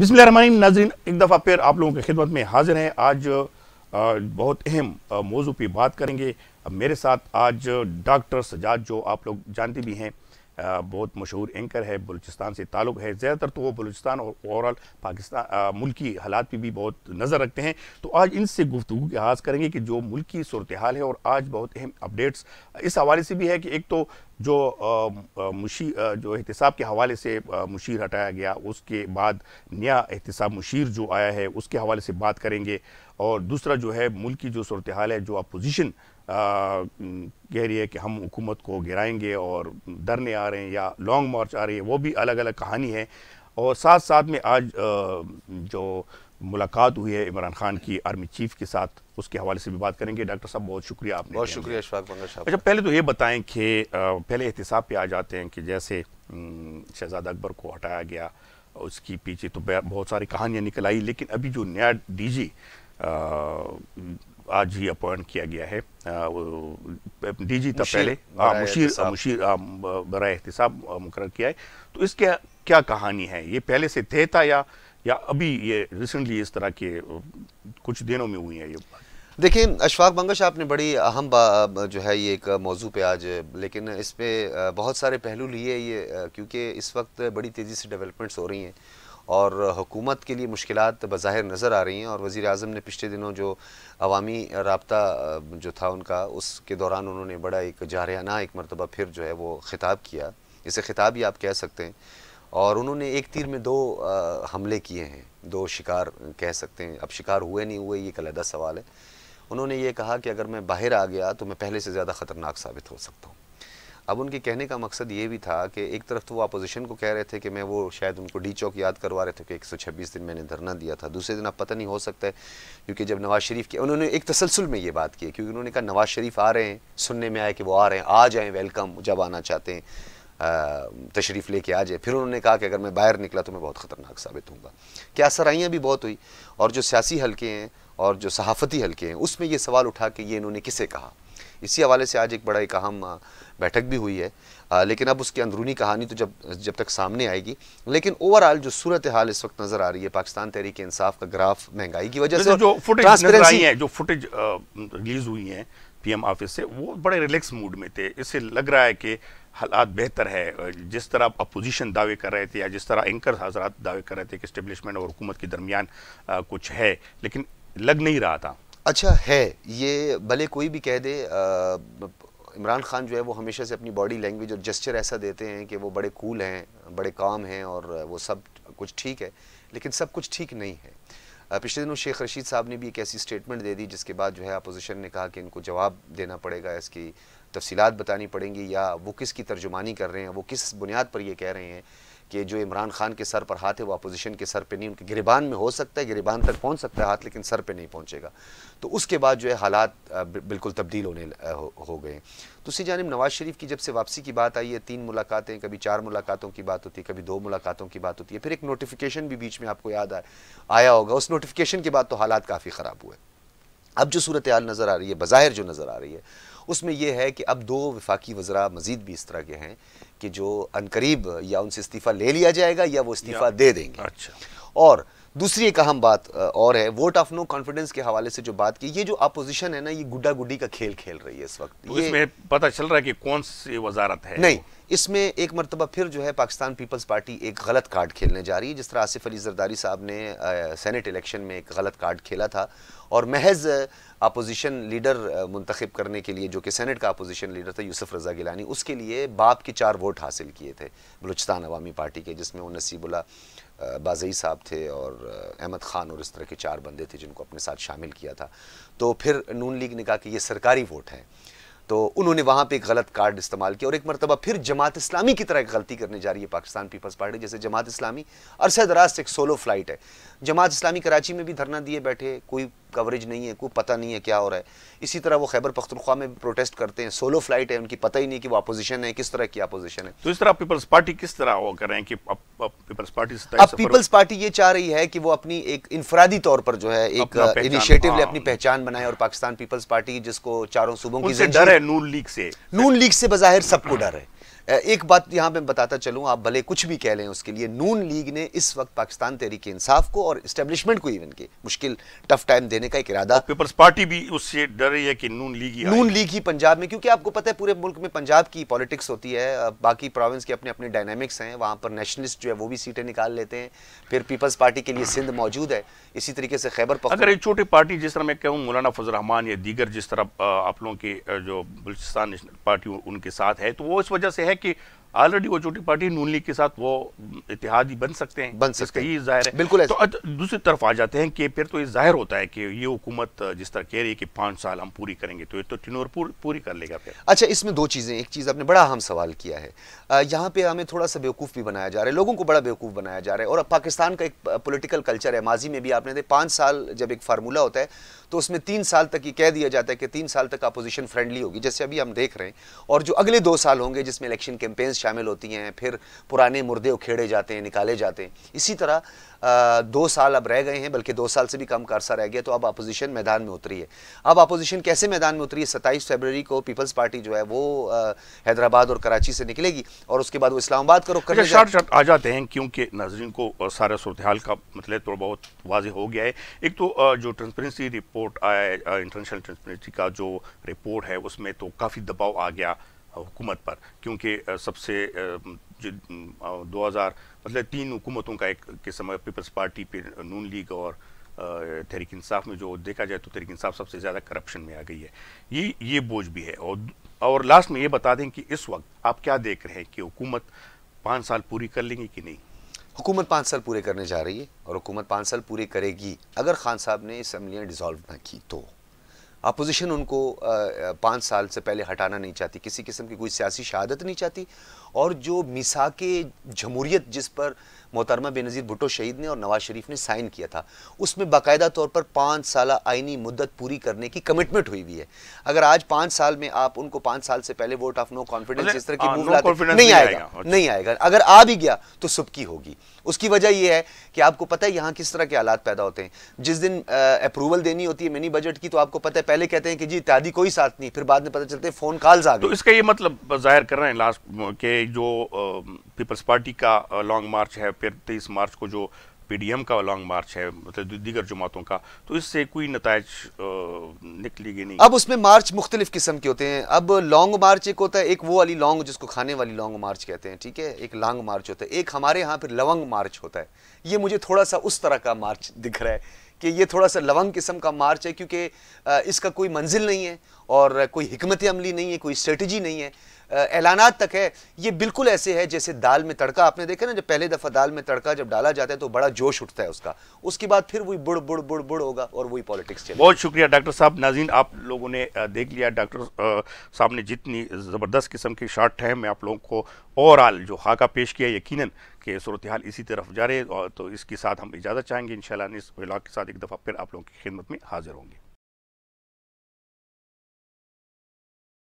बिसमीम नाजरीन एक दफ़ा फिर आप लोगों की खिदमत में हाजिर हैं आज बहुत अहम मौजू पर बात करेंगे मेरे साथ आज डॉक्टर सजाद जो आप लोग जानते भी हैं बहुत मशहूर एंकर है बलूचिस्तान से ताल्लुक़ है ज़्यादातर तो वो बलूचिस्तान और ओवरऑल पाकिस्तान मुल्की हालात पर भी बहुत नज़र रखते हैं तो आज इनसे गुफ्तु के आगाज़ करेंगे कि जो मुल्की सूरत हाल है और आज बहुत अहम अपडेट्स इस हवाले से भी है कि एक तो जो मुशी जो एहतसाब के हवाले से मुशीर हटाया गया उसके बाद नया एहतसाब मुशीर जो आया है उसके हवाले से बात करेंगे और दूसरा जो है मुल्क की जो सूरत हाल है जो अपोजिशन कह रही है कि हम हुकूमत को गिराएंगे और धरने आ रहे हैं या लॉन्ग मार्च आ रही है वो भी अलग अलग कहानी है और साथ साथ में आज जो मुलाकात हुई है इमरान खान की आर्मी चीफ के साथ उसके हवाले से भी बात करेंगे डॉक्टर साहब बहुत शुक्रिया आपने बहुत शुक्रिया अशफाक साहब अच्छा पहले तो ये बताएं कि पहले एहतसाब पे आ जाते हैं कि जैसे शहजादा अकबर को हटाया गया उसकी पीछे तो बहुत सारी कहानियाँ निकल आई लेकिन अभी जो नया डीजी आज ही अपॉइंट किया गया है जी तब पहले मुशीर मुशीर बरा एहत मुकर किया है तो इसके क्या कहानी है ये पहले से थे था या या अभी ये रिसेंटली इस तरह के कुछ दिनों में हुई है ये देखिए अशफाक बंगश आपने बड़ी अहम जो है ये एक मौजू पे आज लेकिन इस पर बहुत सारे पहलू लिए ये क्योंकि इस वक्त बड़ी तेज़ी से डेवलपमेंट्स हो रही हैं और हुकूमत के लिए मुश्किल बज़ाहिर नज़र आ रही हैं और वज़ी अजम ने पिछले दिनों जो अवामी रबता जो था उनका उसके दौरान उन्होंने बड़ा एक जारहाना एक मरतबा फिर जो है वो ख़िताब किया इसे ख़िताब ही आप कह सकते हैं और उन्होंने एक तीर में दो आ, हमले किए हैं दो शिकार कह सकते हैं अब शिकार हुए नहीं हुए ये कलहदा सवाल है उन्होंने ये कहा कि अगर मैं बाहर आ गया तो मैं पहले से ज़्यादा ख़तरनाक साबित हो सकता हूँ अब उनके कहने का मकसद ये भी था कि एक तरफ तो वो अपोजिशन को कह रहे थे कि मैं वो शायद उनको डी चौक याद करवा रहे थे कि 126 दिन मैंने धरना दिया था दूसरे दिन अब पता नहीं हो सकता है क्योंकि जब नवाज़ शरीफ के उन्होंने एक तसलसल में ये बात की क्योंकि उन्होंने कहा नवाज़ शरीफ आ रहे हैं सुनने में आए कि वो आ रहे हैं आ जाएँ वेलकम जब आना चाहते हैं तशरीफ़ लेके आ जाए फिर उन्होंने कहा कि अगर मैं बाहर निकला तो मैं बहुत ख़तरनाक साबित हूँगा क्या सराइयाँ भी बहुत हुई और जो सियासी हल्के हैं और जो सहाफ़ती हल्के हैं उसमें ये सवाल उठा कि ये इन्होंने किसे कहा इसी हवाले से आज एक बड़ा एक अहम बैठक भी हुई है आ, लेकिन अब उसकी अंदरूनी कहानी तो जब जब तक सामने आएगी लेकिन ओवरऑल जो सूरत हाल इस वक्त नजर आ रही है पाकिस्तान तहरीक इंसाफ का ग्राफ महंगाई की वजह से जो फुटेज नजर आई है जो फुटेज रिलीज हुई हैं पीएम ऑफिस से वो बड़े रिलैक्स मूड में थे इससे लग रहा है कि हालात बेहतर है जिस तरह अपोजिशन दावे कर रहे थे या जिस तरह एंकर हजरात दावे कर रहे थे कि इस्टेब्लिशमेंट और हुकूमत के दरमियान कुछ है लेकिन लग नहीं रहा था अच्छा है ये भले कोई भी कह दे इमरान खान जो है वो हमेशा से अपनी बॉडी लैंग्वेज और जस्चर ऐसा देते हैं कि वो बड़े कूल हैं बड़े काम हैं और वो सब कुछ ठीक है लेकिन सब कुछ ठीक नहीं है पिछले दिनों शेख रशीद साहब ने भी एक ऐसी स्टेटमेंट दे दी जिसके बाद जो है अपोजिशन ने कहा कि इनको जवाब देना पड़ेगा इसकी तफसीत बतानी पड़ेंगी या वो किसकी तर्जुमानी कर रहे हैं वो किस बुनियाद पर ये कह रहे हैं कि जो इमरान खान के सर पर हाथ है वो अपोजिशन के सर पे नहीं उनके गिरबान में हो सकता है गिरबान तक पहुंच सकता है हाथ लेकिन सर पे नहीं पहुंचेगा तो उसके बाद जो है हालात बिल्कुल तब्दील होने हो, हो गए दूसरी तो जानब नवाज़ शरीफ की जब से वापसी की बात आई है तीन मुलाकातें कभी चार मुलाकातों की बात होती है कभी दो मुलाकातों की बात होती है फिर एक नोटिफिकेशन भी बीच में आपको याद आया आया होगा उस नोटिफिकेशन के बाद तो हालात काफ़ी ख़राब हुए अब जो सूरत हाल नज़र आ रही है बाहर जो नज़र आ रही है उसमें यह है कि अब दो विफाकी वजरा मजीद भी इस तरह के हैं कि जो अनकरीब या उनसे इस्तीफ़ा ले लिया जाएगा या वो इस्तीफ़ा दे देंगे अच्छा और दूसरी एक अहम बात और है वोट ऑफ नो कॉन्फिडेंस के हवाले से जो बात की ये जो अपोजिशन है ना ये गुड्डा गुड्डी का खेल खेल रही है इस वक्त तो ये इसमें पता चल रहा है कि कौन सी वजारत है नहीं इसमें एक मरतबा फिर जो है पाकिस्तान पीपल्स पार्टी एक गलत कार्ड खेलने जा रही है जिस तरह आसिफ अली जरदारी साहब ने सेनेट इलेक्शन में एक गलत कार्ड खेला था और महज अपोजिशन लीडर मुंतखब करने के लिए जो कि सेनेट का अपोजिशन लीडर था यूसुफ रजा गिलानी उसके लिए बाप के चार वोट हासिल किए थे बलूचिस्तान अवामी पार्टी के जिसमें वो नसीबुल्ला बाजई साहब थे और अहमद ख़ान और इस तरह के चार बंदे थे जिनको अपने साथ शामिल किया था तो फिर नून लीग ने कहा कि ये सरकारी वोट हैं तो उन्होंने वहाँ पे एक गलत कार्ड इस्तेमाल किया और एक मरतबा फिर जमात इस्लामी की तरह गलती करने जा रही है पाकिस्तान पीपल्स पार्टी जैसे जमात इस्लामी अरसद दराज से एक सोलो फ्लाइट है जमात इस्लामी कराची में भी धरना दिए बैठे कोई कवरेज नहीं है कोई पता नहीं है क्या हो रहा है इसी तरह वो खैबर पख्तनख्वा में भी प्रोटेस्ट करते हैं सोलो फ्लाइट है उनकी पता ही नहीं कि वो अपोजिशन है किस तरह की अपोजिशन है तो इस तरह पीपल्स पार्टी किस तरह वो कर रहे हैं कि पीपल्स पार्टी अब पीपल्स पार्टी ये चाह रही है कि वो अपनी एक इंफरादी तौर पर जो है एक इनिशिएटिव ले हाँ। अपनी पहचान बनाए और पाकिस्तान पीपल्स पार्टी जिसको चारों सूबों की डर है नून लीग से नून लीग से बजाहिर सबको डर है एक बात यहाँ मैं बताता चलूँ आप भले कुछ भी कह लें उसके लिए नून लीग ने इस वक्त पाकिस्तान तहरीक इंसाफ को और इस्टेब्लिशमेंट को इवन के मुश्किल टफ टाइम देने का एक इरादा पीपल्स पार्टी भी उससे डर रही है कि नून लीग ही नून लीग ही पंजाब में क्योंकि आपको पता है पूरे मुल्क में पंजाब की पॉलिटिक्स होती है बाकी प्रोविंस के अपने अपने डायनामिक्स हैं वहाँ पर नेशनलिस्ट जो है वो भी सीटें निकाल लेते हैं फिर पीपल्स पार्टी के लिए सिंध मौजूद है इसी तरीके से खैबर अगर एक छोटी पार्टी जिस तरह मैं कहूँ मौलाना फजल रहमान या दीगर जिस तरह आप लोगों के जो बलुचिस्तान पार्टी उनके साथ है तो वो इस वजह से है है कि ऑलरेडी वो छोटी पार्टी नून लीग के साथ वो इतिहादी बन सकते हैं बन सकते हैं जाहिर है बिल्कुल तो दूसरी तरफ आ जाते हैं कि फिर तो ये जाहिर होता है कि ये हुकूमत जिस तरह कह रही है कि पांच साल हम पूरी करेंगे तो ये तो टिनोर पूर, पूरी कर लेगा फिर अच्छा इसमें दो चीज़ें एक चीज़ आपने बड़ा अहम सवाल किया है यहाँ पे हमें थोड़ा सा बेवकूफ़ भी बनाया जा रहा है लोगों को बड़ा बेवकूफ़ बनाया जा रहा है और पाकिस्तान का एक पोलिटिकल कल्चर है माजी में भी आपने देखा पांच साल जब एक फार्मूला होता है तो उसमें तीन साल तक ये कह दिया जाता है कि तीन साल तक अपोजिशन फ्रेंडली होगी जैसे अभी हम देख रहे हैं और जो अगले दो साल होंगे जिसमें इलेक्शन कैंपेन्स शामिल होती हैं फिर पुराने मुर्दे उखेड़े जाते हैं निकाले जाते हैं इसी तरह आ, दो साल अब रह गए हैं बल्कि दो साल से भी कम कारसा रह गया तो अब अपोजिशन मैदान में उतरी है अब अपोजिशन कैसे मैदान में उतरी है सत्ताईस फरवरी को पीपल्स पार्टी जो है वो हैदराबाद और कराची से निकलेगी और उसके बाद वो इस्लामाबाद का रुख कर अच्छा, आ जाते हैं क्योंकि नाजरन को सारा सूरत हाल का मतलब थोड़ा बहुत वाज हो गया है एक तो जो ट्रांसपेरेंसी रिपोर्ट आया इंटरनेशनल ट्रांसपेरेंसी का जो रिपोर्ट है उसमें तो काफ़ी दबाव आ गया हुकूमत पर क्योंकि सबसे जो दो हज़ार मतलब तीन हुकूमतों का एक किस्म पीपल्स पार्टी फिर नून लीग और तहरीक इंसाफ में जो देखा जाए तो तहरीक इंसाफ सबसे ज़्यादा करप्शन में आ गई है ये ये बोझ भी है और और लास्ट में ये बता दें कि इस वक्त आप क्या देख रहे हैं कि हुकूमत पाँच साल पूरी कर लेंगी कि नहीं हुकूमत पाँच साल पूरे करने जा रही है और हुकूमत पाँच साल पूरे करेगी अगर खान साहब ने असम्बलियाँ डिजॉल्व ना की तो अपोजिशन उनको पाँच साल से पहले हटाना नहीं चाहती किसी किस्म की कोई सियासी शहादत नहीं चाहती और जो मिसा के जमहूरियत जिस पर मोहतरमा बेनज़ीर भुटो शहीद ने और नवाज शरीफ ने साइन किया था उसमें बाकायदा तौर पर पाँच साल आइनी मुद्दत पूरी करने की कमिटमेंट हुई हुई है अगर आज पाँच साल में आप उनको पाँच साल से पहले वोट ऑफ नो कॉन्फिडेंस इस तरह की मूव हाँ, लाते नहीं नहीं आएगा नहीं अच्छा। आएगा अगर आ भी गया तो सुबकी होगी उसकी वजह यह है कि आपको पता है यहाँ किस तरह के हालात पैदा होते हैं जिस दिन अप्रूवल देनी होती है मिनी बजट की तो आपको पता है पहले कहते हैं कि जी इत्यादि कोई साथ नहीं फिर बाद में पता चलते हैं फोन कॉल्स आ तो गए इसका ये मतलब जाहिर कर रहे हैं लास्ट के जो पीपल्स पार्टी का लॉन्ग मार्च है फिर तेईस मार्च को जो पीडीएम का लॉन्ग मार्च है मतलब दीगर जमातों का तो इससे कोई नतज निकलेगी नहीं अब उसमें मार्च मुख्तलिफ किस्म के होते हैं अब लॉन्ग मार्च एक होता है एक वो वाली लॉन्ग जिसको खाने वाली लॉन्ग मार्च कहते हैं ठीक है एक लॉन्ग मार्च होता है एक हमारे यहाँ फिर लवंग मार्च होता है ये मुझे थोड़ा सा उस तरह का मार्च दिख रहा है कि ये थोड़ा सा लवंग किस्म का मार्च है क्योंकि इसका कोई मंजिल नहीं है और कोई हमत अमली नहीं है कोई स्ट्रेटजी नहीं है ऐलान तक है ये बिल्कुल ऐसे है जैसे दाल में तड़का आपने देखा ना जब पहले दफ़ा दाल में तड़का जब डाला जाता है तो बड़ा जोश उठता है उसका उसके बाद फिर वही बुड़ बुड़ बुड़ बुड़ होगा और वही पॉलिटिक्स चले बहुत शुक्रिया डॉक्टर साहब नाजीन आप लोगों ने देख लिया डॉक्टर साहब ने जितनी ज़बरदस्त किस्म की शॉर्ट टाइम में आप लोगों को ओवरऑल जो खाका पेश किया यकीन कि सूरत हाल इसी तरफ जा रहे और तो इसके साथ हम इजाज़त चाहेंगे इन नेक्स्ट ब्लॉग के साथ एक दफ़ा फिर आप लोगों की खिदमत में हाजिर होंगे